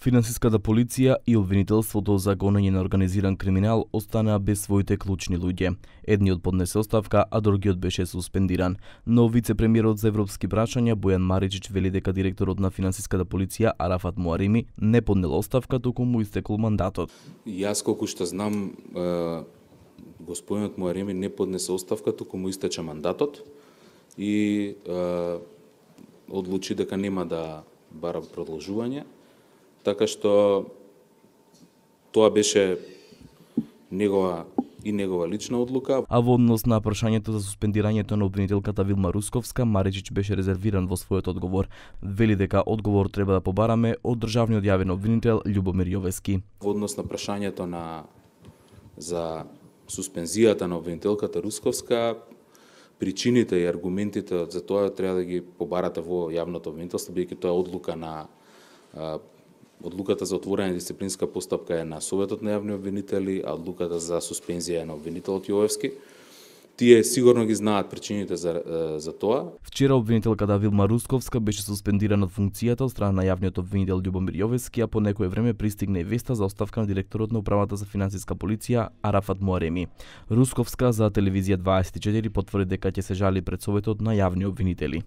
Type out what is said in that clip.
Финансиската полиција и обвинителството за гонење на организиран криминал останаа без своите клучни луѓе. Едниот поднесе оставка, а другиот беше суспендиран. Но вице-премиерот за европски прашања Бојан Маричич вели дека директорот на финансиската полиција Арафат Муарими не поднел оставка, туку му истекол мандатот. Јас колку што знам, господинот Муарими не поднесе оставка, туку му истече мандатот и одлучи дека нема да бара продолжување Така што тоа беше негова и негова лична одлука. А во однос на прашањето за суспендирањето на обвинителката Вилма Русковска, Маричич беше резервиран во својот одговор. Вели дека одговор треба да побараме од државниот јавен обвинител Љубомир Јовески. Во однос на прашањето на за суспензијата на обвинителката Русковска, причините и аргументите за тоа треба да ги побарате во јавното обвинителство, бидејќи тоа е одлука на Одлуката за отворена дисциплинска постапка е на Советот на јавни обвинители, а одлуката за суспензија е на обвинителот Јовевски. Тие сигурно ги знаат причините за, за тоа. Вчера обвинителката Вилма Русковска беше суспендирана од функцијата од страна на јавниот обвинител Љубомир Јовески, а по некое време пристигна и веста за оставка на директорот на управата за финансиска полиција Арафат Муареми. Русковска за телевизија 24 потврди дека ќе се жали пред советот на јавни обвинители.